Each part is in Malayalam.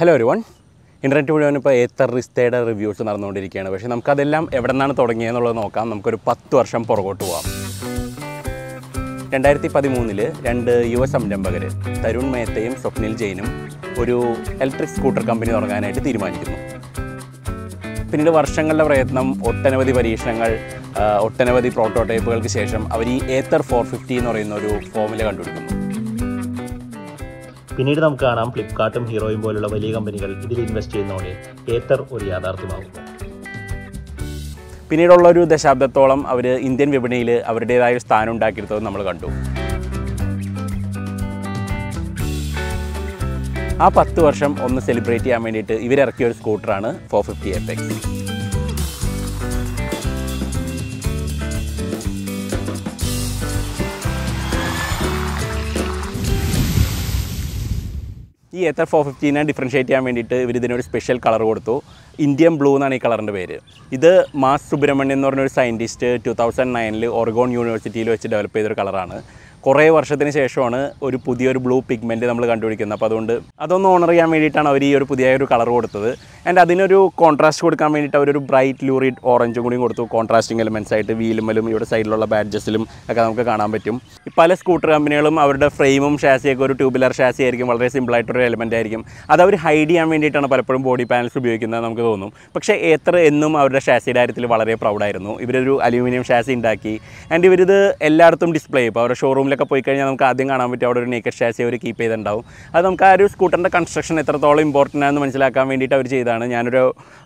ഹലോ ഒരു വൺ ഇൻ്റർനെറ്റ് മുഴുവൻ ഇപ്പോൾ ഏത്തർ റിസ്തയുടെ റിവ്യൂസ് നടന്നുകൊണ്ടിരിക്കുകയാണ് പക്ഷേ നമുക്കതെല്ലാം എവിടെ നിന്നാണ് തുടങ്ങിയെന്നുള്ളത് നോക്കാം നമുക്കൊരു പത്ത് വർഷം പുറകോട്ട് പോകാം രണ്ടായിരത്തി പതിമൂന്നിൽ രണ്ട് യുവ സംരംഭകർ തരുൺ മേത്തയും സ്വപ്നിൽ ജെയിനും ഒരു ഇലക്ട്രിക് സ്കൂട്ടർ കമ്പനി തുടങ്ങാനായിട്ട് തീരുമാനിക്കുന്നു പിന്നീട് വർഷങ്ങളുടെ പ്രയത്നം ഒട്ടനവധി പരീക്ഷണങ്ങൾ ഒട്ടനവധി പ്രോട്ടോടൈപ്പുകൾക്ക് ശേഷം അവർ ഈ ഏത്തർ ഫോർ ഫിഫ്റ്റി എന്ന് പറയുന്ന ഒരു ഫോമിൽ കണ്ടുപിടിക്കുന്നു പിന്നീട് നമുക്ക് കാണാം ഫ്ലിപ്കാർട്ടും ഹീറോയും പോലുള്ള വലിയ കമ്പനികൾ ഇതിൽ ഇൻവെസ്റ്റ് ചെയ്യുന്നതോടെ ഏത്തർ ഒരു യാഥാർത്ഥ്യമാകുന്നു പിന്നീടുള്ള ഒരു ദശാബ്ദത്തോളം അവർ ഇന്ത്യൻ വിപണിയിൽ അവരുടേതായ ഒരു സ്ഥാനം ഉണ്ടാക്കിയെടുത്തത് നമ്മൾ കണ്ടു ആ പത്ത് വർഷം ഒന്ന് സെലിബ്രേറ്റ് ചെയ്യാൻ വേണ്ടിയിട്ട് ഇവരിറക്കിയ ഒരു സ്കൂട്ടറാണ് ഫോർ ഫിഫ്റ്റി എഫ് എക്സ് ഈ എത്ര ഫോർ ഫിഫ്റ്റീനെ ഡിഫറൻഷ്യേറ്റ് ചെയ്യാൻ വേണ്ടിയിട്ട് ഇവർ ഇതിനൊരു സ്പെഷ്യൽ കളർ കൊടുത്തു ഇന്ത്യൻ ബ്ലൂ എന്നാണ് ഈ കളറിൻ്റെ പേര് ഇത് മാസ് സുബ്രഹ്മണ്യൻ എന്ന് പറഞ്ഞൊരു സയൻറ്റിസ്റ്റ് ടു തൗസൻഡ് നയനിൽ ഒർഗോൺ യൂണിവേഴ്സിറ്റിയിൽ വെച്ച് ഡെവലപ്പ് ചെയ്തൊരു കളറാണ് കുറേ വർഷത്തിന് ശേഷമാണ് ഒരു പുതിയൊരു ബ്ലൂ പിഗ്മെൻ്റ് നമ്മൾ കണ്ടുപിടിക്കുന്നത് അപ്പോൾ അതുകൊണ്ട് അതൊന്ന് ഓണർ ചെയ്യാൻ വേണ്ടിയിട്ടാണ് അവർ ഈ ഒരു പുതിയ ഒരു കളർ കൊടുത്തത് ആൻഡ് അതിനൊരു കോൺട്രാസ്റ്റ് കൊടുക്കാൻ വേണ്ടിയിട്ട് അവരൊരു ബ്രൈറ്റ് ലൂറിഡ് ഓറഞ്ചും കൂടിയും കൊടുത്തു കോൺട്രാസ്റ്റിംഗ് എലിമെൻസ് ആയിട്ട് വീലുമലും ഇവിടെ സൈഡിലുള്ള ബാഡ്ജസിലും ഒക്കെ നമുക്ക് കാണാൻ പറ്റും പല സ്കൂട്ടർ കമ്പനികളും അവരുടെ ഫ്രെയിമും ഷാസിയൊക്കെ ഒരു ട്യൂബിലർ ഷാസി ആയിരിക്കും വളരെ സിമ്പിളായിട്ടൊരു എലമെൻ്റ് ആയിരിക്കും അത് അവർ ഹൈഡ് ചെയ്യാൻ വേണ്ടിയിട്ടാണ് പലപ്പോഴും ബോഡി പാനൽസ് ഉപയോഗിക്കുന്നത് നമുക്ക് തോന്നും പക്ഷേ എത്ര എന്നും അവരുടെ ഷാസിയുടെ കാര്യത്തിൽ വളരെ പ്രൗഡായിരുന്നു ഇവരൊരു അലൂമിനിയം ഷാസി ഉണ്ടാക്കി ആൻഡ് ഇവരിത് എല്ലായിടത്തും ഡിസ്പ്ലേ ചെയ്യും അവരുടെ ഷോറൂമിൽ ഒക്കെ പോയി കഴിഞ്ഞാൽ നമുക്ക് ആദ്യം കാണാൻ പറ്റും അവിടെ ഒരു നേക്കർ ഷാസി അവർ കീപ്പ് ചെയ്തിട്ടുണ്ടാവും അത് നമുക്ക് ആ ഒരു സ്കൂട്ടറിൻ്റെ കൺസ്ട്രക്ഷൻ എത്രത്തോളം ഇമ്പോർട്ടൻ്റ് ആണെന്ന് മനസ്സിലാക്കാൻ വേണ്ടിയിട്ട് അവർ ചെയ്താണ് ഞാനൊരു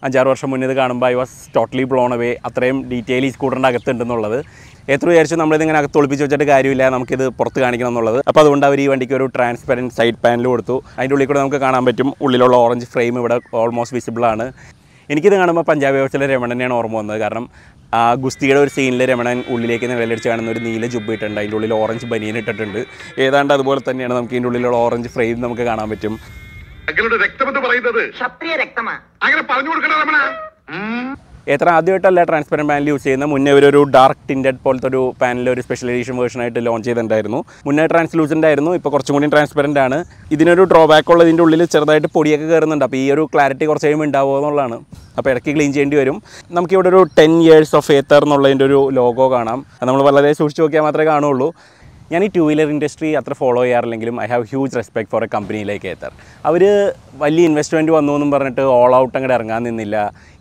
അഞ്ചാറ് വർഷം മുന്നേ ഇത് കാണുമ്പോൾ I was totally blown away അത്രയും ഡീറ്റെയിൽ ഈ സ്കൂട്ടറിൻ്റെ അകത്തുണ്ടെന്നുള്ളത് എത്ര വിചാരിച്ചു നമ്മളിതിങ്ങനെ അകത്ത് ഒളിപ്പിച്ച് വെച്ചിട്ട് കാര്യമില്ല നമുക്കിത് പുറത്ത് കാണിക്കണം എന്നുള്ളത് അപ്പോൾ അതുകൊണ്ട് അവർ ഈ വണ്ടിക്ക് ഒരു ട്രാൻസ്പെറൻറ്റ് സൈഡ് പാനൽ കൊടുത്തു അതിൻ്റെ ഉള്ളിൽ കൂടെ നമുക്ക് കാണാൻ പറ്റും ഉള്ളിലുള്ള ഓറഞ്ച് ഫ്രെയിം ഇവിടെ ഓൾമോസ്റ്റ് വിസിബിൾ ആണ് എനിക്കിത് കാണുമ്പോൾ പഞ്ചാബ് ഹൗസിലെ രമണനെയാണ് ഓർമ്മ വന്നത് കാരണം ആ ഗുസ്തിയുടെ ഒരു സീനിൽ രമണൻ ഉള്ളിലേക്ക് വെള്ളടിച്ച് കാണുന്ന ഒരു നീല ജുബ് ഇട്ടുണ്ട് അതിൻ്റെ ഉള്ളിൽ ഓറഞ്ച് ബനിയൻ ഇട്ടിട്ടുണ്ട് ഏതാണ്ട് അതുപോലെ തന്നെയാണ് നമുക്ക് ഇതിൻ്റെ ഉള്ളിലുള്ള ഓറഞ്ച് ഫ്രെയിം നമുക്ക് കാണാൻ പറ്റും പറയുന്നത് ക്ഷത്രിയ അങ്ങനെ പറഞ്ഞു കൊടുക്കണം എത്ര ആദ്യമായിട്ടല്ല ട്രാൻസ്പെറൻറ്റ് പാനൽ യൂസ് ചെയ്യുന്നത് മുന്നേ ഒരു ഡാർക്ക് ടിൻറ്റഡ് പോലത്തെ ഒരു പാനൽ ഒരു സ്പെഷ്യൽ വേർഷൻ ആയിട്ട് ലോഞ്ച് ചെയ്തിട്ടുണ്ടായിരുന്നു മുന്നേ ട്രാൻസ്ലൂസൻ്റ് ആയിരുന്നു ഇപ്പോൾ കുറച്ചും കൂടി ട്രാൻസ്പെറൻ്റ് ആണ് ഇതിനൊരു ഡ്രോബാക്ക് ഉള്ള ഇതിൻ്റെ ഉള്ളിൽ ചെറുതായിട്ട് പൊടിയൊക്കെ കയറുന്നുണ്ട് അപ്പോൾ ഈ ഒരു ക്ലാരിറ്റി കുറച്ച് കഴിയുമ്പോൾ ഉണ്ടാവുക എന്നുള്ളതാണ് അപ്പോൾ ഇടയ്ക്ക് ക്ലീൻ ചെയ്യേണ്ടി വരും നമുക്കിവിടെ ഒരു ടെൻ ഇയേഴ്സ് ഓഫ് ഏത്തർ എന്നുള്ളതിൻ്റെ ഒരു ലോഗോ കാണാം നമ്മൾ വളരെ സൂക്ഷിച്ച് നോക്കിയാൽ മാത്രമേ കാണുള്ളൂ ഞാൻ ഈ ടു വീലർ ഇൻഡസ്ട്രി അത്ര ഫോളോ ചെയ്യാറില്ലെങ്കിലും I have huge respect for a കമ്പനിയിലേക്ക് ഏത്തർ അവർ വലിയ ഇൻവെസ്റ്റ്മെൻറ്റ് വന്നു എന്നും പറഞ്ഞിട്ട് ഓൾ ഔട്ട് അങ്ങോട്ട് ഇറങ്ങാൻ നിന്നില്ല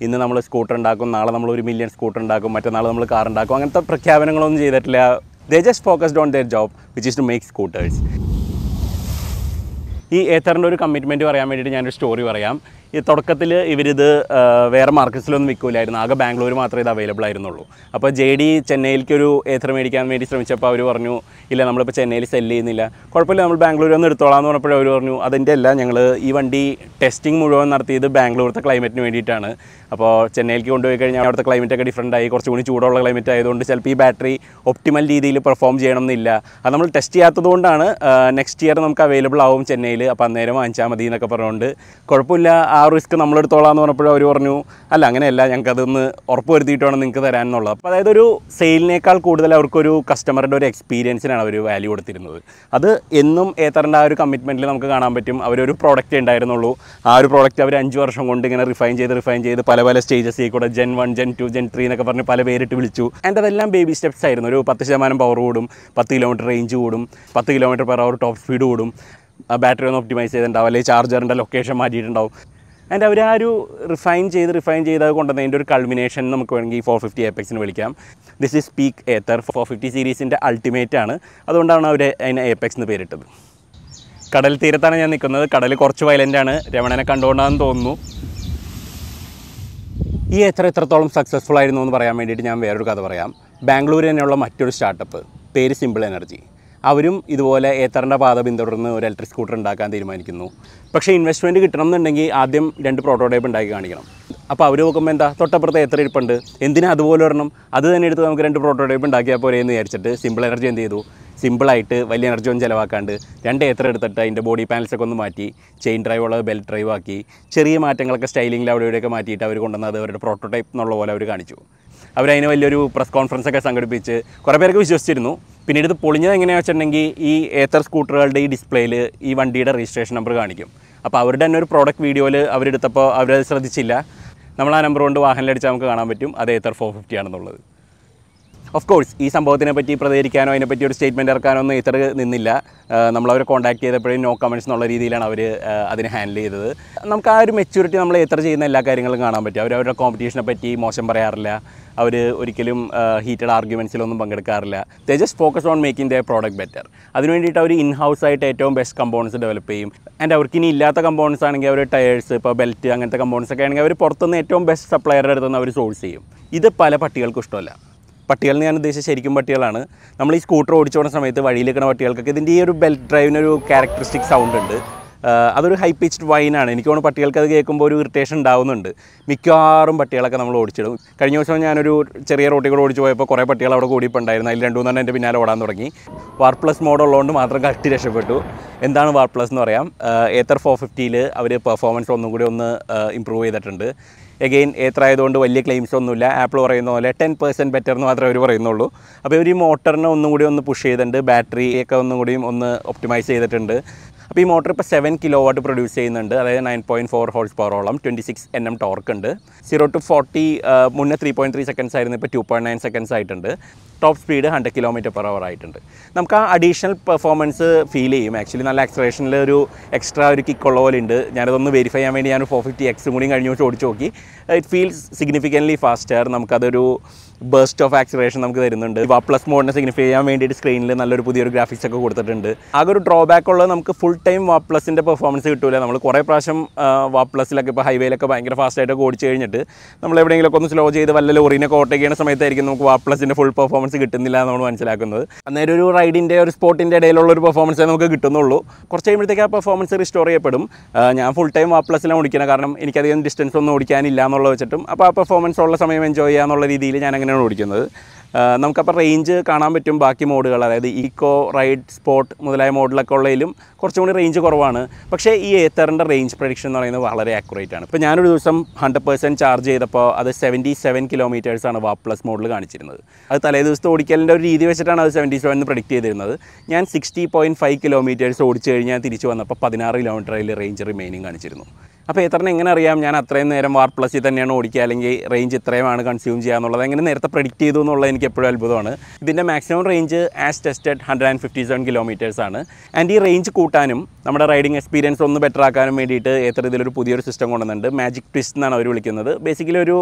ഇന്ന് നമ്മൾ സ്കൂട്ടർ ഉണ്ടാക്കും നാളെ നമ്മൾ ഒരു മില്യൺ സ്കൂട്ടർ ഉണ്ടാക്കും മറ്റന്നാൾ നമ്മൾ കാർ ഉണ്ടാക്കും അങ്ങനത്തെ പ്രഖ്യാപനങ്ങളൊന്നും ചെയ്തിട്ടില്ല they just focused on their job which is to make scooters ഈ ഏത്തറിൻ്റെ ഒരു കമ്മിറ്റ്മെൻറ്റ് പറയാൻ വേണ്ടിയിട്ട് ഞാനൊരു സ്റ്റോറി പറയാം ഈ തുടക്കത്തിൽ ഇവരിത് വേറെ മാർക്കറ്റ്സിലൊന്നും വിൽക്കില്ലായിരുന്നു ആകെ ബാംഗ്ലൂർ മാത്രമേ ഇത് അവൈലബിൾ ആയിരുന്നുള്ളൂ അപ്പോൾ ജെ ഡി ചെന്നൈയിലേക്ക് ഒരു ഏത്തർ മേടിക്കാൻ വേണ്ടി ശ്രമിച്ചപ്പോൾ അവർ പറഞ്ഞു ഇല്ല നമ്മളിപ്പോൾ ചെന്നൈയിൽ സെല്ല് ചെയ്യുന്നില്ല കുഴപ്പമില്ല നമ്മൾ ബാംഗ്ലൂരിൽ ഒന്ന് എടുത്തോളാം എന്ന് പറഞ്ഞപ്പോൾ അവർ പറഞ്ഞു അതിൻ്റെ അല്ല ഞങ്ങൾ ഈ വണ്ടി ടെസ്റ്റിംഗ് മുഴുവൻ നടത്തിയത് ബാംഗ്ലൂരത്തെ ക്ലൈമറ്റിന് വേണ്ടിയിട്ടാണ് അപ്പോൾ ചെന്നൈയിലേക്ക് കൊണ്ടുപോയി കഴിഞ്ഞാൽ അവിടുത്തെ ക്ലൈമറ്റൊക്കെ ഡിഫറൻ്റ് ആയി കുറച്ചുകൂടി ചൂടുള്ള ക്ലൈമറ്റ് ആയതുകൊണ്ട് ചിലപ്പോൾ ഈ ബാറ്ററി ഒപ്റ്റിമൽ രീതിയിൽ പെർഫോം ചെയ്യണം എന്നില്ല അത് നമ്മൾ ടെസ്റ്റ് ചെയ്യാത്തതുകൊണ്ടാണ് നെക്സ്റ്റ് ഇയർ നമുക്ക് അവൈലബിൾ ആവും ചെന്നൈയിൽ അപ്പോൾ അന്നേരം വാങ്ങിച്ചാൽ മതി എന്നൊക്കെ പറഞ്ഞുകൊണ്ട് കുഴപ്പമില്ല ആ ആ റിസ്ക് നമ്മളെടുത്തോളാം എന്ന് പറഞ്ഞപ്പോൾ അവർ പറഞ്ഞു അല്ല അങ്ങനെയല്ല ഞങ്ങൾക്ക് അതൊന്ന് ഉറപ്പ് വരുത്തിയിട്ട് വേണം നിങ്ങൾക്ക് തരാൻ എന്നുള്ളത് അപ്പോൾ അതായത് ഒരു സെയിലിനേക്കാൾ കൂടുതൽ അവർക്കൊരു കസ്റ്റമറുടെ ഒരു എക്സ്പീരിയൻസിനാണ് അവർ വാല്യൂ കൊടുത്തിരുന്നത് അത് എന്നും ഏത്തറിൻ്റെ ആ ഒരു കമ്മിറ്റ്മെൻറ്റിൽ നമുക്ക് കാണാൻ പറ്റും അവരൊരു പ്രോഡക്റ്റ് ഉണ്ടായിരുന്നുള്ളൂ ആ ഒരു പ്രോഡക്റ്റ് അവർ അഞ്ച് വർഷം കൊണ്ട് ഇങ്ങനെ റിഫൈൻ ചെയ്ത് റിഫൈൻ ചെയ്ത് പല പല സ്റ്റേജസിൽ കൂടെ gen one gen two gen three എന്നൊക്കെ പറഞ്ഞ് പല പേരിട്ട് വിളിച്ചു ആൻഡ് അതെല്ലാം ബേബി സ്റ്റെപ്സ് ആയിരുന്നു ഒരു പത്ത് ശതമാനം പവർ കൂടും പത്ത് കിലോമീറ്റർ റേഞ്ച് കൂടും പത്ത് kilometre per hour top speed കൂടും ബാറ്ററി ഒന്ന് ഒപ്റ്റിമൈസ് ചെയ്തിട്ടുണ്ടാവും അല്ലെങ്കിൽ ചാർജറിൻ്റെ ലൊക്കേഷൻ മാറ്റിയിട്ടുണ്ടാവും ആൻഡ് അവർ ആ ഒരു റിഫൈൻ ചെയ്ത് റിഫൈൻ ചെയ്ത് അത് കൊണ്ടുവന്നതിൻ്റെ ഒരു കൾമിനേഷൻ നമുക്ക് വേണമെങ്കിൽ ഫോർ ഫിഫ്റ്റി എപെക്സിന് വിളിക്കാം this is peak Ather four fifty സീരീസിൻ്റെ അൾട്ടിമേറ്റ് ആണ് അതുകൊണ്ടാണ് അവർ അതിനെ ഏപ്പെക്സ് എന്ന് പേരിട്ടത് കടൽ തീരത്താണ് ഞാൻ നിൽക്കുന്നത് കടൽ കുറച്ച് വയലൻ്റ് ആണ് രമണനെ കണ്ടുകൊണ്ടാന്ന് തോന്നുന്നു ഈ എത്ര എത്രത്തോളം സക്സസ്ഫുൾ ആയിരുന്നു എന്ന് പറയാൻ വേണ്ടിയിട്ട് ഞാൻ വേറൊരു കഥ പറയാം ബാംഗ്ലൂർ തന്നെയുള്ള മറ്റൊരു സ്റ്റാർട്ടപ്പ് പേര് സിമ്പിൾ എനർജി അവരും ഇതുപോലെ ഏത്തറിൻ്റെ പാത പിന്തുടർന്ന് ഒരു ഇലക്ട്രിക് സ്കൂട്ടർ ഉണ്ടാക്കാൻ തീരുമാനിക്കുന്നു പക്ഷേ ഇൻവെസ്റ്റ്മെൻറ്റ് കിട്ടണം എന്നുണ്ടെങ്കിൽ ആദ്യം രണ്ട് പ്രോട്ടോടൈപ്പ് ഉണ്ടാക്കി കാണിക്കണം അപ്പോൾ അവർ നോക്കുമ്പോൾ എന്താ തൊട്ടപ്പുറത്ത് എത്ര ഇരിപ്പുണ്ട് എന്തിനാ അതുപോലെ ഒരെണ്ണം അത് തന്നെ എടുത്ത് നമുക്ക് രണ്ട് പ്രോട്ടോടൈപ്പ് ഉണ്ടാക്കിയാൽ പോരെ എന്ന് വിചാരിച്ചിട്ട് സിമ്പിൾ എനർജി എന്ത് ചെയ്തു സിമ്പിളായിട്ട് വലിയ എനർജി ഒന്നും ചിലവാക്കാണ്ട് രണ്ട് ഏത്ര എടുത്തിട്ട് അതിൻ്റെ ബോഡി പാനൽസൊക്കെ ഒന്ന് മാറ്റി ചെയിൻ ഡ്രൈവ് ഉള്ളത് ബെൽറ്റ് ഡ്രൈവ് ആക്കി ചെറിയ മാറ്റങ്ങളൊക്കെ സ്റ്റൈലിങ്ങിൽ അവിടെ ഇവിടെയൊക്കെ മാറ്റിയിട്ട് അവർ അത് അവരുടെ പ്രോട്ടോടൈപ്പ് എന്നുള്ള പോലെ അവർ കാണിച്ചു അവരതിന് വലിയൊരു പ്രസ് കോൺഫറൻസ് ഒക്കെ സംഘടിപ്പിച്ച് കുറേ പേരൊക്കെ വിശ്വസിച്ചിരുന്നു പിന്നീട് ഇത് പൊളിഞ്ഞത് എങ്ങനെയാണെന്ന് വെച്ചിട്ടുണ്ടെങ്കിൽ ഈ ഏത്തർ സ്കൂട്ടറുകളുടെ ഈ ഡിസ്പ്ലേയിൽ ഈ വണ്ടിയുടെ രജിസ്ട്രേഷൻ നമ്പർ കാണിക്കും അപ്പോൾ അവരുടെ തന്നെ ഒരു പ്രോഡക്റ്റ് വീഡിയോയിൽ അവരെടുത്തപ്പോൾ അവരത് ശ്രദ്ധിച്ചില്ല നമ്മൾ ആ നമ്പർ കൊണ്ട് അടിച്ചാൽ നമുക്ക് കാണാൻ പറ്റും അത് ഏത്തർ ഫോർ ഫിഫ്റ്റി ആണെന്നുള്ളത് ഓഫ് കോഴ്സ് ഈ സംഭവത്തിനെ പറ്റി പ്രതികരിക്കാനോ അതിനെപ്പറ്റി ഒരു സ്റ്റേറ്റ്മെൻ്റ് ഇറക്കാനോ ഒന്നും ഇത്ര നിന്നില്ല നമ്മളവരെ കോൺടാക്ട് ചെയ്തപ്പോഴും നോ കമൻസ് എന്നുള്ള രീതിയിലാണ് അവർ അതിനെ ഹാൻഡിൽ ചെയ്തത് നമുക്ക് ആ ഒരു മെച്യൂരിറ്റി നമ്മൾ എത്ര ചെയ്യുന്ന എല്ലാ കാര്യങ്ങളും കാണാൻ പറ്റും അവർ അവരുടെ കോമ്പറ്റീഷനെ പറ്റി മോശം പറയാറില്ല അവർ ഒരിക്കലും ഹീറ്റഡ് ആർഗ്യുമെൻസിലൊന്നും പങ്കെടുക്കാറില്ല they just focus on making the product better അതിന് വേണ്ടിയിട്ട് അവർ ഇൻ ഹൗസ് ആയിട്ട് ഏറ്റവും ബെസ്റ്റ് കമ്പോണൻസ് ഡെവലപ്പ് ചെയ്യും ആൻഡ് അവർക്ക് ഇനി ഇല്ലാത്ത കമ്പോണൻസ് ആണെങ്കിൽ അവർ ടയേഴ്സ് ഇപ്പോൾ ബെൽറ്റ് അങ്ങനത്തെ കമ്പോണൻസ് ഒക്കെ ആണെങ്കിൽ അവർ പുറത്തുനിന്ന് ഏറ്റവും ബെസ്റ്റ് സപ്ലയറുടെ അടുത്തുനിന്ന് അവർ സോഴ്സ് ചെയ്യും ഇത് പല പട്ടികൾക്കും ഇഷ്ടമല്ല പട്ടികൾ എന്ന് ഞാൻ ഉദ്ദേശിച്ച ശരിക്കും പട്ടികളാണ് നമ്മൾ ഈ സ്കൂട്ടർ ഓടിച്ചു പോകുന്ന സമയത്ത് വഴിയിലേക്കണ പട്ടികൾക്കൊക്കെ ഇതിൻ്റെ ഈ ഒരു ബെൽറ്റ് ഡ്രൈവിനൊരു ക്യാരക്ടറിസ്റ്റിക് സൗണ്ട് ഉണ്ട് അതൊരു ഹൈ പിച്ച്ഡ് വൈനാണ് എനിക്ക് തോന്നുന്നു പട്ടികൾക്ക് അത് കേൾക്കുമ്പോൾ ഒരു ഇറിറ്റേഷൻ ഉണ്ടാവുന്നുണ്ട് മിക്കവാറും പട്ടികളൊക്കെ നമ്മൾ ഓടിച്ചിടും കഴിഞ്ഞ ദിവസം ഞാനൊരു ചെറിയ റോട്ടിൽ കൂടെ ഓടിച്ചു പോയപ്പോൾ കുറേ പട്ടികൾ അവിടെ കൂടിയിട്ടുണ്ടായിരുന്നു അതിൽ രണ്ടു മൂന്നെണ്ണം എൻ്റെ പിന്നാലെ ഓടാൻ തുടങ്ങി വാർ പ്ലസ് മോഡ് ഉള്ളതുകൊണ്ട് മാത്രം കട്ടി രക്ഷപ്പെട്ടു എന്താണ് വാർ പ്ലസ് എന്ന് പറയാം ഏത്തർ ഫോർ ഫിഫ്റ്റിയിൽ അവർ പെർഫോമൻസ് ഒന്നും കൂടി ഒന്ന് ഇമ്പ്രൂവ് ചെയ്തിട്ടുണ്ട് എഗെയിൻ ഏത്ര ആയതുകൊണ്ട് വലിയ ക്ലെയിംസ് ഒന്നുമില്ല ആപ്പിൾ പറയുന്ന പോലെ ടെൻ പെർസെൻറ്റ് ബെറ്റർ എന്ന് മാത്രമേ അവർ പറയുന്നുള്ളൂ അപ്പോൾ ഇവർ ഈ മോട്ടറിനെ ഒന്നും കൂടി ഒന്ന് പുഷ് ചെയ്തിട്ടുണ്ട് ബാറ്ററി ഒക്കെ ഒന്നും കൂടിയും ഒന്ന് ഒപ്റ്റിമൈസ് ചെയ്തിട്ടുണ്ട് അപ്പോൾ ഈ മോട്ടോർ ഇപ്പോൾ സെവൻ കിലോ വാട്ട് പ്രൊഡ്യൂസ് ചെയ്യുന്നുണ്ട് അതായത് നയൻ പോയിൻറ്റ് ഫോർ ഹോൾസ് പവറോളം twenty six N M torque ഉണ്ട് സീറോ ടു ഫോർട്ടി മുന്നേ ത്രീ പോയിൻറ്റ് ത്രീ സെക്കൻഡ്സ് ആയിരുന്നു ഇപ്പോൾ ടു പോയിൻറ്റ് നയൻ സെക്കൻഡ്സ് ആയിട്ടുണ്ട് top speed hundred kilometre per hour ആയിട്ടുണ്ട് നമുക്ക് ആ അഡീഷണൽ പെർഫോമൻസ് ഫീൽ ചെയ്യും ആക്ച്വലി നല്ല ആക്സറേഷനിൽ ഒരു എക്സ്ട്രാ ഒരു കിക്ക് ഉള്ള പോലെ ഉണ്ട് ഞാനതൊന്ന് വെരിഫൈ ചെയ്യാൻ വേണ്ടി ഞാൻ ഫോർ ഫിഫ്റ്റി എക്സും കൂടി കഴിഞ്ഞ് ഓടിച്ച് നോക്കി ഇറ്റ് ഫീൽസ് സിഗ്നിഫിക്കൻ്റ്ലി ഫാസ്റ്റർ നമുക്കതൊരു ബേസ്റ്റ് ഓഫ് ആക്സിലേഷൻ നമുക്ക് തരുന്നുണ്ട് വ പ്ലസ് മോഡിനെ സിഗ്നിഫൈ ചെയ്യാൻ വേണ്ടിയിട്ട് സ്ക്രീനിൽ നല്ലൊരു പുതിയൊരു ഗ്രാഫിക്സ് ഒക്കെ കൊടുത്തിട്ടുണ്ട് ആകെ ഒരു ഡ്രോബാക്ക് ഉള്ളത് നമുക്ക് ഫുൾ ടൈം വ പ്ലസിൻ്റെ പെർഫോമൻസ് കിട്ടില്ല നമ്മൾ കുറേ പ്രാവശ്യം വ പ്ലസിലൊക്കെ ഇപ്പോൾ ഹൈവേയിലൊക്കെ ഭയങ്കര ഫാസ്റ്റായിട്ടൊക്കെ ഓടിച്ചു കഴിഞ്ഞിട്ട് നമ്മൾ എവിടെയെങ്കിലുമൊക്കെ ഒന്ന് സ്ലോ ചെയ്ത് വല്ല ലോറിനെ ഓട്ടേക്ക് ചെയ്യുന്ന സമയത്തായിരിക്കും നമുക്ക് വ പ്ലസിൻ്റെ ഫുൾ പെർഫോമൻസ് കിട്ടുന്നില്ല എന്ന് നമ്മൾ മനസ്സിലാക്കുന്നത് അന്നേരം ഒരു റൈഡിൻ്റെ ഒരു സ്പോട്ടിൻ്റെ ഇടയിലുള്ള ഒരു പെർഫോമൻസേ നമുക്ക് കിട്ടുന്നുള്ളൂ കുറച്ച് കഴിയുമ്പോഴത്തേക്ക് ആ പെർഫോമൻസ് റിസ്റ്റോർ ചെയ്യപ്പെടും ഞാൻ ഫുൾ ടൈം വ പ്ലസിലാണ് ഓടിക്കുന്നത് കാരണം എനിക്കധികം ഡിസ്റ്റൻസ് ഒന്നും ഓടിക്കാനില്ല എന്നുള്ളത് വെച്ചിട്ടും അപ്പോൾ ആ പെർഫോമൻസ് ഉള്ള സമയം എൻജോയ് ചെയ്യാന്നുള്ള രീതിയിൽ ഞാൻ അങ്ങനെ തന്നെയാണ് ഓടിക്കുന്നത് നമുക്കപ്പോൾ റേഞ്ച് കാണാൻ പറ്റും ബാക്കി മോഡുകൾ അതായത് ഈക്കോ റൈഡ് സ്പോട്ട് മുതലായ മോഡലൊക്കെ ഉള്ളതിലും കുറച്ചും കൂടി റേഞ്ച് കുറവാണ് പക്ഷേ ഈ ഏത്തറിൻ്റെ റേഞ്ച് പ്രൊഡിക്ഷൻ എന്ന് പറയുന്നത് വളരെ ആക്യുറേറ്റ് ആണ് ഇപ്പോൾ ഞാനൊരു ദിവസം ഹൺഡ്രഡ് പെർസെൻറ്റ് ചാർജ് ചെയ്തപ്പോൾ അത് സെവൻറ്റി സെവൻ കിലോമീറ്റേഴ്സാണ് വാ പ്ലസ് മോഡൽ കാണിച്ചിരുന്നത് അത് തലേ ദിവസത്തെ ഓടിക്കലിൻ്റെ ഒരു രീതി വെച്ചിട്ടാണ് അത് സെവൻറ്റി സെവൻ എന്ന് പ്രൊഡിക്റ്റ് ചെയ്തിരുന്നത് ഞാൻ സിക്സ്റ്റി പോയിൻറ്റ് ഫൈവ് കിലോമീറ്റേഴ്സ് ഓടിച്ചു കഴിഞ്ഞാൽ തിരിച്ചു വന്നപ്പോൾ പതിനാറ് കിലോമീറ്റർ അതിൽ റേഞ്ച് റിമൈനിങ് കാണിച്ചിരുന്നു അപ്പോൾ എത്രനെ എങ്ങനെ അറിയാം ഞാൻ അത്രയും നേരം വാർ പ്ലസിൽ തന്നെയാണ് ഓടിക്കുക അല്ലെങ്കിൽ റേഞ്ച് ഇത്രയുമാണ് കൺസ്യൂം ചെയ്യുക എന്നുള്ളത് എങ്ങനെ നേരത്തെ പ്രെഡിക്റ്റ് ചെയ്തു എന്നുള്ളത് എനിക്ക് എപ്പോഴും അത്ഭുതമാണ് ഇതിൻ്റെ maximum range as tested hundred and fifty seven കിലോമീറ്റേഴ്സാണ് ആൻഡ് ഈ റേഞ്ച് കൂട്ടാനും നമ്മുടെ റൈഡിംഗ് എക്സ്പീരിയൻസ് ഒന്ന് ബെറ്റർ ആക്കാനും വേണ്ടിയിട്ട് എത്ര ഇതിലൊരു പുതിയൊരു സിസ്റ്റം കൊണ്ടുവന്നുണ്ട് മാജിക് ട്വിസ്റ്റ് എന്നാണ് അവർ വിളിക്കുന്നത് ബേസിക്കലി ഒരു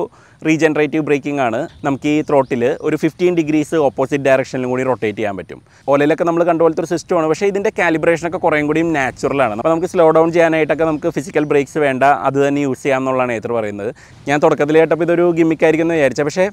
റീജനറേറ്റീവ് ബ്രേക്കിംഗ് ആണ് നമുക്ക് ഈ ത്രോട്ടിൽ ഒരു ഫിഫ്റ്റീൻ ഡിഗ്രീസ് ഓപ്പോസിറ്റ് ഡയറക്ഷനിലും കൂടി റൊട്ടേറ്റ് ചെയ്യാൻ പറ്റും ഓലയിലൊക്കെ നമ്മൾ കണ്ടുപോലത്തെ ഒരു സിസ്റ്റമാണ് പക്ഷേ ഇതിൻ്റെ കാലിബ്രേഷനൊക്കെ കുറേ കൂടിയും നാച്ചുറലാണ് അപ്പോൾ നമുക്ക് സ്ലോ ഡൗൺ ചെയ്യാനായിട്ടൊക്കെ നമുക്ക് ഫിസിക്കൽ ബ്രേക്സ് വേണ്ട വേണ്ട അത് തന്നെ യൂസ് ചെയ്യാമെന്നുള്ളതാണ് ഏത്ര പറയുന്നത് ഞാൻ തുടക്കത്തിൽ കേട്ടപ്പോൾ ഇതൊരു ഗിമ്മിക്കായിരിക്കുമെന്ന് വിചാരിച്ചത് പക്ഷേ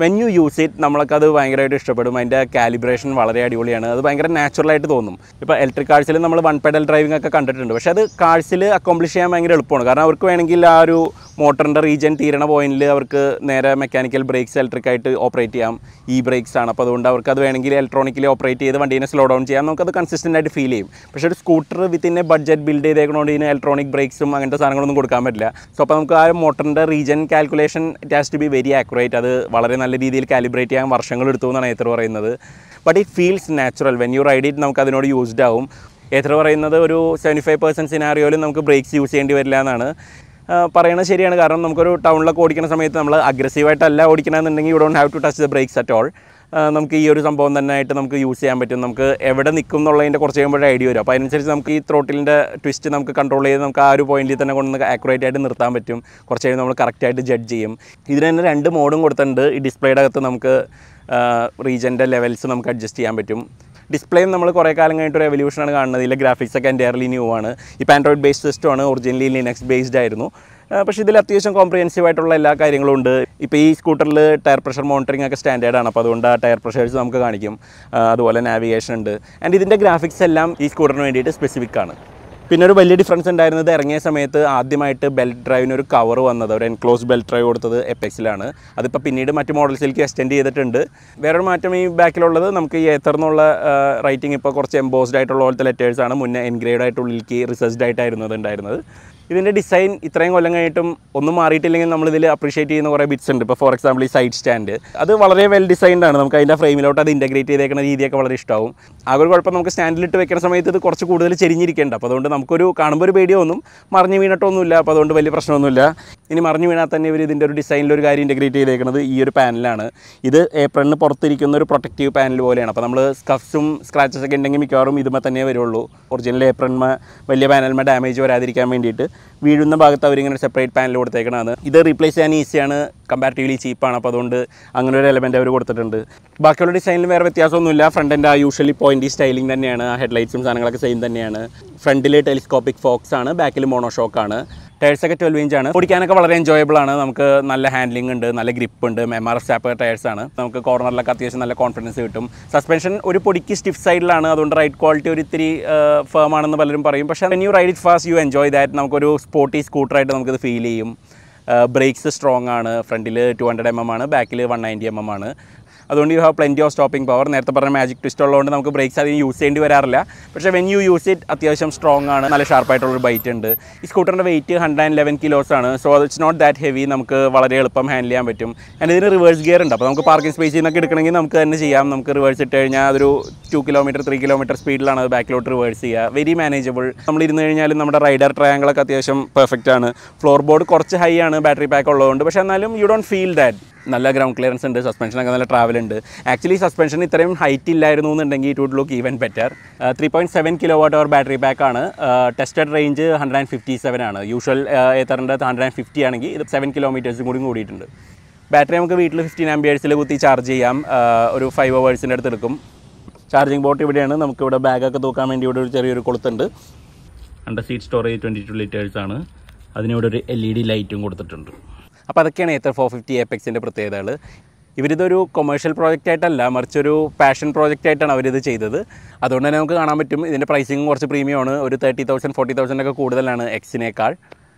വെൻ യു യൂസ് ഇറ്റ് നമ്മൾക്ക് അത് ഭയങ്കരമായിട്ട് ഇഷ്ടപ്പെടും അതിൻ്റെ കാലിബ്രേഷൻ വളരെ അടിപൊളിയാണ് അത് ഭയങ്കര നാച്ചുറലായിട്ട് തോന്നും ഇപ്പോൾ ഇലക്ട്രിക് കാഴ്ചയിൽ നമ്മൾ വൺ പെഡൽ ഡ്രൈവിംഗ് ഒക്കെ കണ്ടിട്ടുണ്ട് പക്ഷേ അത് കാഴ്ചയിൽ അക്കോംപ്ലിഷ് ചെയ്യാൻ ഭയങ്കര എളുപ്പമാണ് കാരണം അവർക്ക് വേണമെങ്കിൽ ആ ഒരു മോട്ടറിൻ്റെ റീജൻ തീരണ പോയിന്റിൽ അവർക്ക് നേരെ മെക്കാനിക്കൽ ബ്രേക്സ് ഇലക്ട്രിക് ആയിട്ട് ഓപ്പറേറ്റ് ചെയ്യാം ഈ e ബ്രേക്സ് ആണ് അപ്പോൾ അതുകൊണ്ട് അവർക്ക് അത് വേണമെങ്കിൽ ഇലക്ട്രോണിക്കലി ഓപ്പറേറ്റ് ചെയ്ത് വണ്ടീനെ സ്ലോ ഡൗൺ ചെയ്യാം നമുക്കത് കൺസിസ്റ്റൻ്റ് ആയിട്ട് ഫീൽ ചെയ്യും പക്ഷേ ഒരു scooter within a budget build ചെയ്തേക്കണോണ്ട് ഇതിന് ഇലക്ട്രോണിക് ബ്രേക്സും അങ്ങനത്തെ സാധനങ്ങളൊന്നും കൊടുക്കാൻ പറ്റില്ല സോ അപ്പോൾ നമുക്ക് ആ മോട്ടറിൻ്റെ regen calculation it has to be very accurate അത് വളരെ നല്ല രീതിയിൽ കാലിബ്രേറ്റ് ചെയ്യാൻ വർഷങ്ങൾ എടുത്തു എന്നാണ് ഏത്ര പറയുന്നത് but it feels natural when you ride it നമുക്ക് അതിനോട് യൂസ്ഡ് ആവും ഏത്ര പറയുന്നത് ഒരു സെവൻറ്റി ഫൈവ് പെർസെൻറ്റ് സിനാറിയോയിലും നമുക്ക് ബ്രേക്സ് യൂസ് ചെയ്യേണ്ടി വരില്ല എന്നാണ് പറയുന്നത് ശരിയാണ് കാരണം നമുക്കൊരു ടൗണിലൊക്കെ ഓടിക്കുന്ന സമയത്ത് നമ്മൾ അഗ്രസീവായിട്ടല്ല ഓടിക്കണമെന്നുണ്ടെങ്കിൽ you don't have to touch the brakes at all നമുക്ക് ഈ ഒരു സംഭവം തന്നെ ആയിട്ട് നമുക്ക് യൂസ് ചെയ്യാൻ പറ്റും നമുക്ക് എവിടെ നിൽക്കും എന്നുള്ളതിൻ്റെ കുറച്ച് കഴിയുമ്പോഴേ ഐഡിയ വരും അപ്പോൾ അതിനനുസരിച്ച് നമുക്ക് ഈ ത്രോട്ടിലിൻ്റെ ട്വിസ്റ്റ് നമുക്ക് കൺട്രോൾ ചെയ്ത് നമുക്ക് ആ ഒരു പോയിന്റിൽ തന്നെ കൊണ്ട് ആക്യുറേറ്റ് ആയിട്ട് നിർത്താൻ പറ്റും കുറച്ച് കഴിയുമ്പോൾ നമ്മൾ ആയിട്ട് ജഡ്ജ് ചെയ്യും ഇതിന് തന്നെ രണ്ട് മോഡും കൊടുത്തിട്ടുണ്ട് ഈ ഡിസ്പ്ലേയുടെ അകത്ത് നമുക്ക് റീജൻ്റെ ലെവൽസ് നമുക്ക് അഡ്ജസ്റ്റ് ചെയ്യാൻ പറ്റും ഡിസ്പ്ലേയും നമ്മൾ കുറേ കാലം കഴിഞ്ഞിട്ട് ഒരു എവല്യൂഷനാണ് കാണുന്നത് ഇല്ല ഗ്രാഫിക്സ് ഒക്കെ എൻ്റയർലി ന്യൂ ആണ് ഇപ്പോൾ ആൻഡ്രോയിഡ് ബേസ്ഡ് സിസ്റ്റം ആണ് ഒറിജിനലി ലിനക്സ് ബേസ്ഡ് ആയിരുന്നു പക്ഷേ ഇതിൽ അത്യാവശ്യം കോംപ്രിഹെൻസീവ് ആയിട്ടുള്ള എല്ലാ കാര്യങ്ങളും ഉണ്ട് ഇപ്പോൾ ഈ സ്കൂട്ടറിൽ ടയർ പ്രഷർ മോണിറ്ററിംഗ് ഒക്കെ സ്റ്റാൻഡേർഡ് ആണ് അപ്പോൾ അതുകൊണ്ട് ആ ടയർ പ്രഷേഴ്സ് നമുക്ക് കാണിക്കും അതുപോലെ നാവിഗേഷൻ ഉണ്ട് ആൻഡ് ഇതിൻ്റെ ഗ്രാഫിക്സ് എല്ലാം ഈ സ്കൂട്ടറിന് വേണ്ടിയിട്ട് സ്പെസിഫിക് ആണ് പിന്നെ ഒരു വലിയ ഡിഫറൻസ് ഉണ്ടായിരുന്നത് ഇറങ്ങിയ സമയത്ത് ആദ്യമായിട്ട് ബെൽറ്റ് ഡ്രൈവിന് ഒരു കവർ വന്നത് ഒരു എൻക്ലോസ് ബെൽറ്റ് ഡ്രൈവ് കൊടുത്തത് എപ്പെക്സിലാണ് അതിപ്പോൾ പിന്നീട് മറ്റ് മോഡൽസിലേക്ക് എക്സ്റ്റെൻഡ് ചെയ്തിട്ടുണ്ട് വേറൊരു മാറ്റം ഈ ബാക്കിലുള്ളത് നമുക്ക് ഈ എത്തർന്നുള്ള റൈറ്റിംഗ് ഇപ്പോൾ കുറച്ച് എംബോസ്ഡ് ആയിട്ടുള്ള പോലത്തെ ലെറ്റേഴ്സാണ് മുന്നേ എൻഗ്രേഡ് ആയിട്ടുള്ളിലേക്ക് റിസർച്ച്ഡ് ആയിട്ടായിരുന്നു അത് ഉണ്ടായിരുന്നത് ഇതിൻ്റെ ഡിസൈൻ ഇത്രയും കൊല്ലം കഴിഞ്ഞിട്ടും ഒന്നും മാറിയിട്ടില്ലെങ്കിൽ നമ്മൾ ഇതിൽ അപ്രീഷിയേറ്റ് ചെയ്യുന്ന കുറേ ബിറ്റ്സ് ഉണ്ട് ഇപ്പോൾ ഫോർ എക്സാമ്പിൾ ഈ സൈഡ് സ്റ്റാൻഡ് അത് വളരെ വെൽ ഡിസൈൻഡ് ആണ് നമുക്ക് അതിൻ്റെ ഫ്രെയിമിലോട്ട് അത് ഇൻറ്റഗ്രേറ്റ് ചെയ്തേക്കുന്ന രീതിയൊക്കെ വളരെ ഇഷ്ടമാവും ആ ഒരു കുഴപ്പം നമുക്ക് സ്റ്റാൻഡിലിട്ട് വെക്കുന്ന സമയത്ത് ഇത് കുറച്ച് കൂടുതൽ ചെരിഞ്ഞിരിക്കേണ്ട അപ്പോൾ അതുകൊണ്ട് നമുക്കൊരു കാണുമ്പോൾ ഒരു പേടിയൊന്നും മറിഞ്ഞ് വീണിട്ടൊന്നുമില്ല അപ്പോൾ അതുകൊണ്ട് വലിയ പ്രശ്നമൊന്നുമില്ല ഇനി മറിഞ്ഞ് വീണാൽ തന്നെ ഇവർ ഇതിൻ്റെ ഒരു ഡിസൈനിൽ ഒരു കാര്യം ഇൻറ്റഗ്രേറ്റ് ചെയ്തേക്കുന്നത് ഈ ഒരു പാനലാണ് ഇത് ഏപ്രലിന് പുറത്തിരിക്കുന്ന ഒരു പ്രൊട്ടക്റ്റീവ് പാനൽ പോലെയാണ് അപ്പോൾ നമ്മൾ സ്കഫ്സും സ്ക്രാച്ചസ് ഒക്കെ ഉണ്ടെങ്കിൽ മിക്കവാറും ഇതുമേ തന്നെ വരുള്ളൂ ഒറിജിനൽ ഏപ്രലിന് വലിയ പാനലിമേ ഡാമേജ് വരാതിരിക്കാൻ വേണ്ടിയിട്ട് വീഴുന്ന ഭാഗത്ത് അവരിങ്ങനെ സെപ്പറേറ്റ് പാനൽ കൊടുത്തേക്കണതാണ് ഇത് റീപ്ലേസ് ചെയ്യാൻ ഈസിയാണ് കമ്പാരിറ്റീവ്ലി ചീപ്പാണ് അപ്പോൾ അതുകൊണ്ട് അങ്ങനെ ഒരു എലമെൻ്റ് അവർ കൊടുത്തിട്ടുണ്ട് ബാക്കിയുള്ള ഡിസൈനിൽ വേറെ വ്യത്യാസമൊന്നുമില്ല ഫ്രണ്ടിൻ്റെ ആ യൂഷ്വലി പോയിൻ്റ് സ്റ്റൈലിംഗ് തന്നെയാണ് ഹെഡ്ലൈറ്റ്സും സാധനങ്ങളൊക്കെ സെയിം തന്നെയാണ് ഫ്രണ്ടിൽ ടെലിസ്കോപ്പിക് ഫോക്സ് ആണ് ബാക്കിൽ മോണോഷോക്കാണ് ടയർസൊക്കെ ട്വൽവ് ഇഞ്ച് ആണ് ഓടിക്കാനൊക്കെ വളരെ എൻജോയബിൾ ആണ് നമുക്ക് നല്ല ഹാൻഡ്ലിംഗ് ഉണ്ട് നല്ല ഗ്രിപ്പ് ഉണ്ട് എം ആർ എഫ് സ്റ്റാപ്പ് ടയർസ് ആണ് നമുക്ക് കോർണറിലൊക്കെ അത്യാവശ്യം നല്ല കോൺഫിഡൻസ് കിട്ടും സസ്പെൻഷൻ ഒരു പൊടിക്ക് സ്റ്റിഫ് സൈഡിലാണ് അതുകൊണ്ട് റൈഡ് ക്വാളിറ്റി ഒരു ഇത്തിരി ഫേം ആണെന്ന് പലരും പറയും പക്ഷേ when you ride it fast you enjoy that നമുക്കൊരു സ്പോർട്ടി സ്കൂട്ടറായിട്ട് നമുക്കിത് ഫീൽ ചെയ്യും ബ്രേക്സ് സ്ട്രോങ് ആണ് ഫ്രണ്ടിൽ ടു ഹൺഡ്രഡ് എം എം ആണ് ബാക്കിൽ വൺ നയൻറ്റി എം എം ആണ് അതുകൊണ്ട് you have plenty of stopping power നേരത്തെ പറഞ്ഞ മാജിക് ട്വിസ്റ്റ് ഉള്ളതുകൊണ്ട് നമുക്ക് ബ്രേക്സ് അധികം യൂസ് ചെയ്യേണ്ടി വരാറില്ല പക്ഷേ വെൻ യു യൂസ് ഇറ്റ് അത്യാവശ്യം സ്ട്രോങ് ആണ് നല്ല ഷാർപ്പായിട്ടുള്ളൊരു ബൈറ്റ് ഉണ്ട് ഈ സ്കൂട്ടറിൻ്റെ weight hundred and eleven kilos ആണ് so it's not that heavy നമുക്ക് വളരെ എളുപ്പം ഹാൻഡിൽ ചെയ്യാൻ പറ്റും ആൻഡ് ഇതിന് റിവേഴ്സ് ഗിയർ ഉണ്ട് അപ്പോൾ നമുക്ക് പാർക്കിംഗ് സ്പേസിൽ നിന്നൊക്കെ എടുക്കണമെങ്കിൽ നമുക്ക് തന്നെ ചെയ്യാം നമുക്ക് റിവേഴ്സ് ഇട്ട് കഴിഞ്ഞാൽ അതൊരു ടു കിലോമീറ്റർ ത്രീ കിലോമീറ്റർ സ്പീഡിലാണ് അത് ബാക്കിലോട്ട് റിവേഴ്സ് ചെയ്യുക വെരി മാനേജബിൾ നമ്മൾ ഇരുന്ന് കഴിഞ്ഞാലും നമ്മുടെ റൈഡർ ട്രയാങ്കിളൊക്കെ അത്യാവശ്യം പെർഫെക്റ്റ് ആണ് ഫ്ലോർ ബോർഡ് കുറച്ച് ഹൈ ആണ് ബാറ്ററി പാക്ക് ഉള്ളതുകൊണ്ട് പക്ഷേ എന്നാലും യു ഡോണ്ട് ഫീൽ ദാറ്റ് നല്ല ഗ്രൗണ്ട് ക്ലിയറൻസ് ഉണ്ട് സസ്പെൻഷനൊക്കെ നല്ല ട്രാവൽ ഉണ്ട് ആക്ച്വലി സസ്പെൻഷൻ ഇത്രയും ഹൈറ്റ് ഇല്ലായിരുന്നു എന്നുണ്ടെങ്കിൽ it would look even better three point seven kilowatt hour battery ആണ് tested range hundred and fifty seven ആണ് യൂഷ്വൽ ഏത്തറിൻ്റെ ഹൺഡ്രഡ് ആൻഡ് ഫിഫ്റ്റി ആണെങ്കിൽ ഇത് സെവൻ കിലോമീറ്റേഴ്സും കൂടി കൂടിയിട്ടുണ്ട് ബാറ്ററി നമുക്ക് വീട്ടിൽ ഫിഫ്റ്റീൻ ആംബിയേഴ്സിൽ കുത്തി ചാർജ് ചെയ്യാം ഒരു ഫൈവ് അവേഴ്സിൻ്റെ അടുത്ത് എടുക്കും ചാർജിങ് ബോട്ട് ഇവിടെയാണ് നമുക്കിവിടെ ബാഗൊക്കെ തൂക്കാൻ വേണ്ടി ഇവിടെ ഒരു ചെറിയൊരു കൊളുത്തുണ്ട് under seat storage twenty two ലിറ്റേഴ്സാണ് അതിനിവിടെ ഒരു എൽ ഇ ഡി ലൈറ്റും കൊടുത്തിട്ടുണ്ട് അപ്പോൾ അതൊക്കെയാണ് ഏത്ര ഫോർ ഫിഫ്റ്റി പെക്സിൻ്റെ പ്രത്യേകതകൾ ഇവരിതൊരു കൊമേഴ്ഷ്യൽ പ്രോജക്റ്റ് ആയിട്ടല്ല മറിച്ചൊരു പാഷൻ പ്രോജക്റ്റ് ആയിട്ടാണ് അവരിത് ചെയ്തത് അതുകൊണ്ട് തന്നെ നമുക്ക് കാണാൻ പറ്റും ഇതിൻ്റെ പ്രൈസിങ് കുറച്ച് പ്രീമിയമാണ് ഒരു തേർട്ടി തൗസൻഡ് ഫോർട്ടി തൗസൻഡൊക്കെ കൂടുതലാണ് എക്സിനേക്കാൾ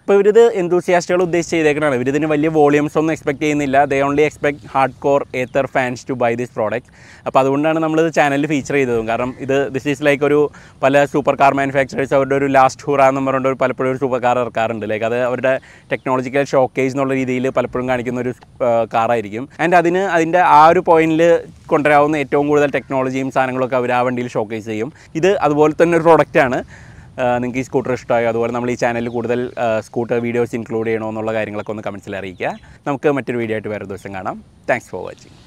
അപ്പോൾ ഇവരിത് എന്തൂസിയാസ്റ്റുകൾ ഉദ്ദേശിച്ച് ചെയ്തേക്കണാണ് ഇവരിതിന് വലിയ വോളിയംസ് ഒന്നും എക്സ്പെക്ട് ചെയ്യുന്നില്ല they only expect hardcore Ather fans to buy this product അപ്പോൾ അതുകൊണ്ടാണ് നമ്മളിത് ചാനലിൽ ഫീച്ചർ ചെയ്തതും കാരണം ഇത് ദിസ് ഈസ് ലൈക്ക് ഒരു പല സൂപ്പർ കാർ മാനുഫാക്ചറേഴ്സ് അവരുടെ ഒരു ലാസ്റ്റ് ഹൂറ ആണെന്ന് പറഞ്ഞുകൊണ്ട് ഒരു പലപ്പോഴും ഒരു സൂപ്പർ കാർ ഇറക്കാറുണ്ട് ലൈക്ക് അത് അവരുടെ ടെക്നോളജിക്കൽ ഷോക്കേജ് എന്നുള്ള രീതിയിൽ പലപ്പോഴും കാണിക്കുന്ന ഒരു കാറായിരിക്കും ആൻഡ് അതിന് അതിൻ്റെ ആ ഒരു പോയിന്റിൽ കൊണ്ടുവരാവുന്ന ഏറ്റവും കൂടുതൽ ടെക്നോളജിയും സാധനങ്ങളൊക്കെ അവർ ആ വണ്ടിയിൽ ഷോക്കേസ് ചെയ്യും ഇത് അതുപോലെ തന്നെ ഒരു പ്രോഡക്റ്റാണ് നിങ്ങൾക്ക് ഈ സ്കൂട്ടർ ഇഷ്ടമായി അതുപോലെ നമ്മൾ ഈ ചാനലിൽ കൂടുതൽ സ്കൂട്ടർ വീഡിയോസ് ഇൻക്ലൂഡ് എന്നുള്ള കാര്യങ്ങളൊക്കെ ഒന്ന് കമൻസിൽ അറിയിക്കുക നമുക്ക് മറ്റൊരു വീഡിയോ ആയിട്ട് വേറെ ദിവസം കാണാം താങ്ക്സ് ഫോർ വാച്ചിങ്